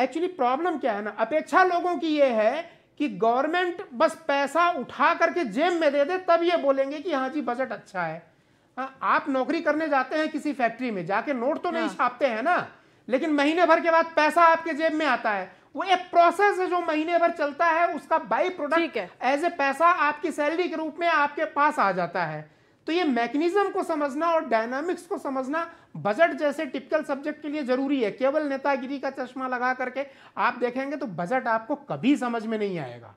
Actually problem क्या है ना अपेक्षा लोगों की ये है कि गवर्नमेंट बस पैसा उठा करके जेब में दे दे तब ये बोलेंगे कि हाँ जी बजट अच्छा है हाँ, आप नौकरी करने जाते हैं किसी फैक्ट्री में जाके नोट तो नहीं हाँ। छापते हैं ना लेकिन महीने भर के बाद पैसा आपके जेब में आता है वो एक प्रोसेस है जो महीने भर चलता है उसका बाई प्रोडक्ट एज ए पैसा आपकी सैलरी के रूप में आपके पास आ जाता है तो ये मैकेनिज्म को समझना और डायनामिक्स को समझना बजट जैसे टिपिकल सब्जेक्ट के लिए जरूरी है केवल नेतागिरी का चश्मा लगा करके आप देखेंगे तो बजट आपको कभी समझ में नहीं आएगा